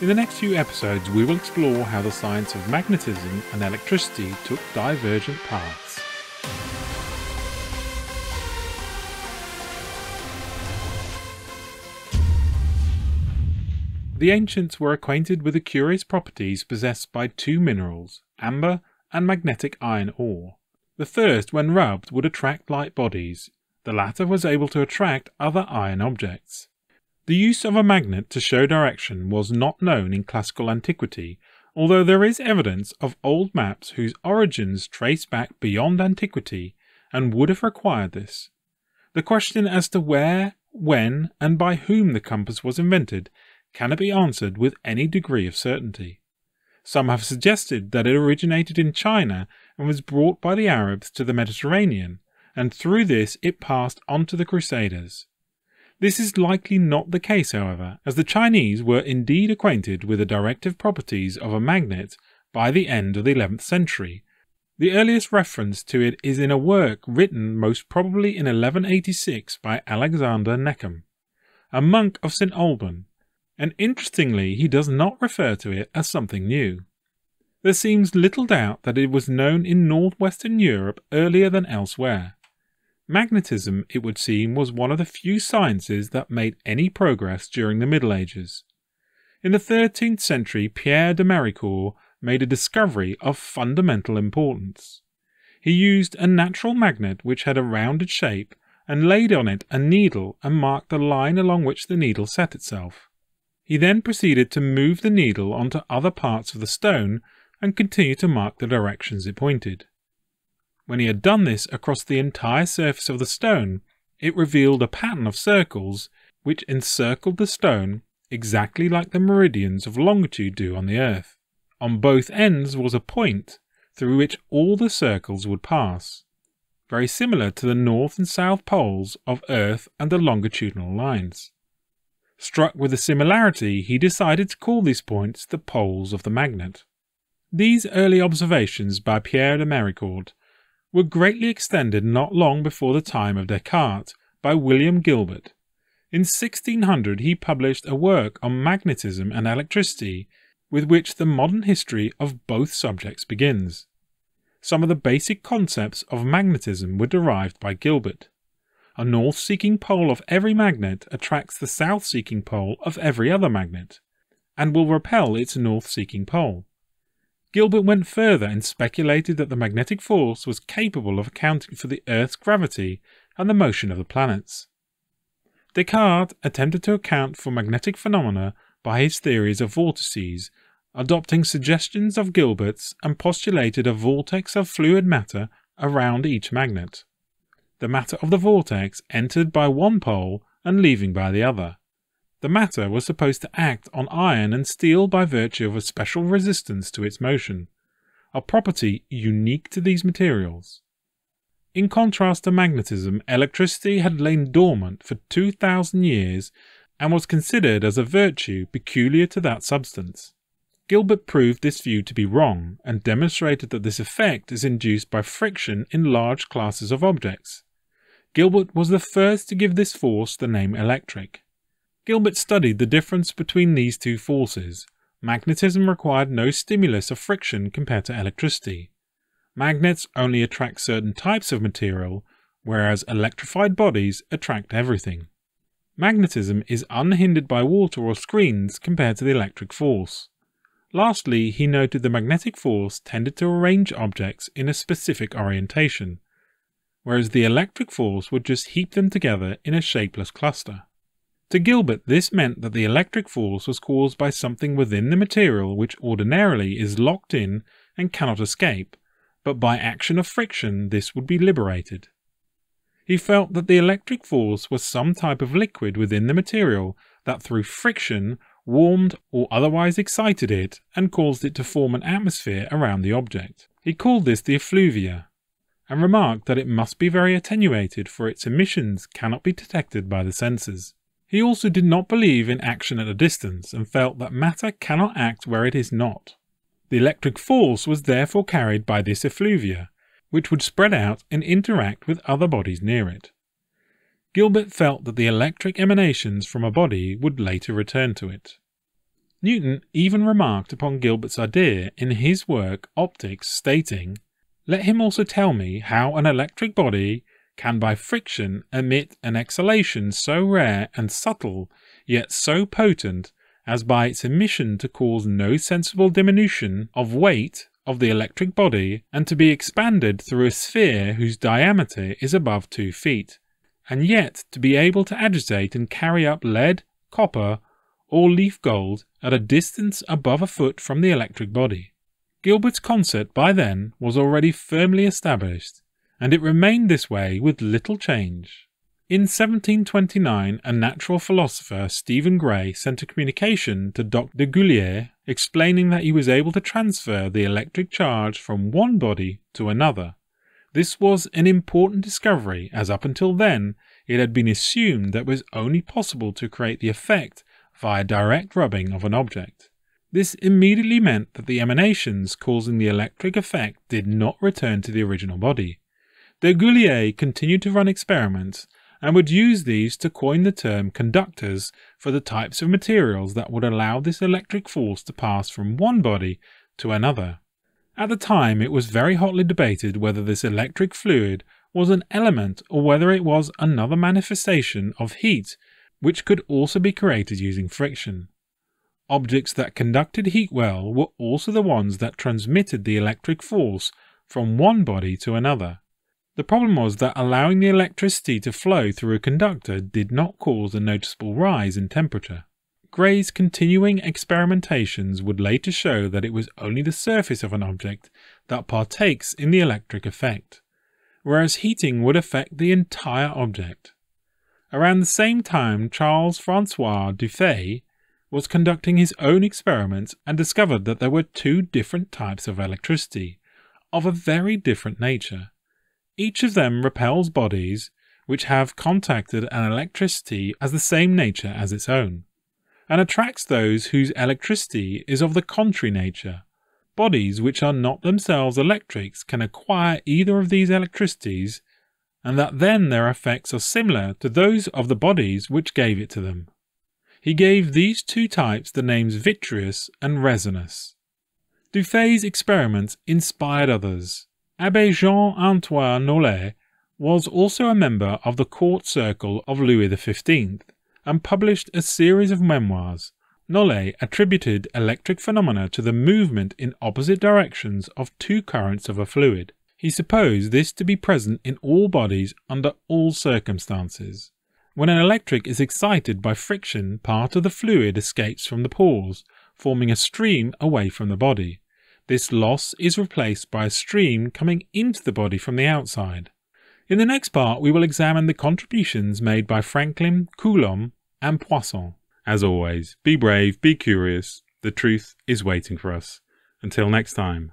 In the next few episodes, we will explore how the science of magnetism and electricity took divergent paths. The ancients were acquainted with the curious properties possessed by two minerals, amber and magnetic iron ore. The first, when rubbed, would attract light bodies. The latter was able to attract other iron objects. The use of a magnet to show direction was not known in classical antiquity, although there is evidence of old maps whose origins trace back beyond antiquity and would have required this. The question as to where, when, and by whom the compass was invented cannot be answered with any degree of certainty. Some have suggested that it originated in China and was brought by the Arabs to the Mediterranean, and through this it passed on to the Crusaders. This is likely not the case, however, as the Chinese were indeed acquainted with the directive properties of a magnet by the end of the 11th century. The earliest reference to it is in a work written most probably in 1186 by Alexander Neckham, a monk of St. Alban, and interestingly he does not refer to it as something new. There seems little doubt that it was known in northwestern Europe earlier than elsewhere, Magnetism, it would seem, was one of the few sciences that made any progress during the Middle Ages. In the 13th century, Pierre de Maricourt made a discovery of fundamental importance. He used a natural magnet which had a rounded shape and laid on it a needle and marked the line along which the needle set itself. He then proceeded to move the needle onto other parts of the stone and continue to mark the directions it pointed. When he had done this across the entire surface of the stone, it revealed a pattern of circles which encircled the stone exactly like the meridians of longitude do on the earth. On both ends was a point through which all the circles would pass, very similar to the north and south poles of Earth and the longitudinal lines. Struck with the similarity, he decided to call these points the poles of the magnet. These early observations by Pierre de Maricourt were greatly extended not long before the time of Descartes by William Gilbert. In 1600 he published a work on magnetism and electricity, with which the modern history of both subjects begins. Some of the basic concepts of magnetism were derived by Gilbert. A north-seeking pole of every magnet attracts the south-seeking pole of every other magnet, and will repel its north-seeking pole. Gilbert went further and speculated that the magnetic force was capable of accounting for the Earth's gravity and the motion of the planets. Descartes attempted to account for magnetic phenomena by his theories of vortices, adopting suggestions of Gilbert's and postulated a vortex of fluid matter around each magnet. The matter of the vortex entered by one pole and leaving by the other. The matter was supposed to act on iron and steel by virtue of a special resistance to its motion, a property unique to these materials. In contrast to magnetism, electricity had lain dormant for 2,000 years and was considered as a virtue peculiar to that substance. Gilbert proved this view to be wrong and demonstrated that this effect is induced by friction in large classes of objects. Gilbert was the first to give this force the name electric. Gilbert studied the difference between these two forces. Magnetism required no stimulus of friction compared to electricity. Magnets only attract certain types of material, whereas electrified bodies attract everything. Magnetism is unhindered by water or screens compared to the electric force. Lastly, he noted the magnetic force tended to arrange objects in a specific orientation, whereas the electric force would just heap them together in a shapeless cluster. To Gilbert, this meant that the electric force was caused by something within the material which ordinarily is locked in and cannot escape, but by action of friction this would be liberated. He felt that the electric force was some type of liquid within the material that through friction warmed or otherwise excited it and caused it to form an atmosphere around the object. He called this the effluvia, and remarked that it must be very attenuated for its emissions cannot be detected by the senses. He also did not believe in action at a distance and felt that matter cannot act where it is not. The electric force was therefore carried by this effluvia, which would spread out and interact with other bodies near it. Gilbert felt that the electric emanations from a body would later return to it. Newton even remarked upon Gilbert's idea in his work Optics, stating, Let him also tell me how an electric body can by friction emit an exhalation so rare and subtle, yet so potent, as by its emission to cause no sensible diminution of weight of the electric body and to be expanded through a sphere whose diameter is above two feet, and yet to be able to agitate and carry up lead, copper, or leaf gold at a distance above a foot from the electric body. Gilbert's concept by then was already firmly established, and it remained this way with little change. In 1729, a natural philosopher, Stephen Gray, sent a communication to Dr. de Goulier explaining that he was able to transfer the electric charge from one body to another. This was an important discovery, as up until then, it had been assumed that it was only possible to create the effect via direct rubbing of an object. This immediately meant that the emanations causing the electric effect did not return to the original body. De Goulier continued to run experiments and would use these to coin the term conductors for the types of materials that would allow this electric force to pass from one body to another. At the time it was very hotly debated whether this electric fluid was an element or whether it was another manifestation of heat which could also be created using friction. Objects that conducted heat well were also the ones that transmitted the electric force from one body to another. The problem was that allowing the electricity to flow through a conductor did not cause a noticeable rise in temperature. Gray's continuing experimentations would later show that it was only the surface of an object that partakes in the electric effect, whereas heating would affect the entire object. Around the same time, Charles Francois Dufay was conducting his own experiments and discovered that there were two different types of electricity, of a very different nature. Each of them repels bodies which have contacted an electricity as the same nature as its own, and attracts those whose electricity is of the contrary nature. Bodies which are not themselves electrics can acquire either of these electricities, and that then their effects are similar to those of the bodies which gave it to them. He gave these two types the names vitreous and resinous. Dufay's experiments inspired others, Abbe Jean-Antoine Nollet was also a member of the court circle of Louis XV and published a series of memoirs. Nollet attributed electric phenomena to the movement in opposite directions of two currents of a fluid. He supposed this to be present in all bodies under all circumstances. When an electric is excited by friction, part of the fluid escapes from the pores, forming a stream away from the body. This loss is replaced by a stream coming into the body from the outside. In the next part, we will examine the contributions made by Franklin, Coulomb, and Poisson. As always, be brave, be curious. The truth is waiting for us. Until next time.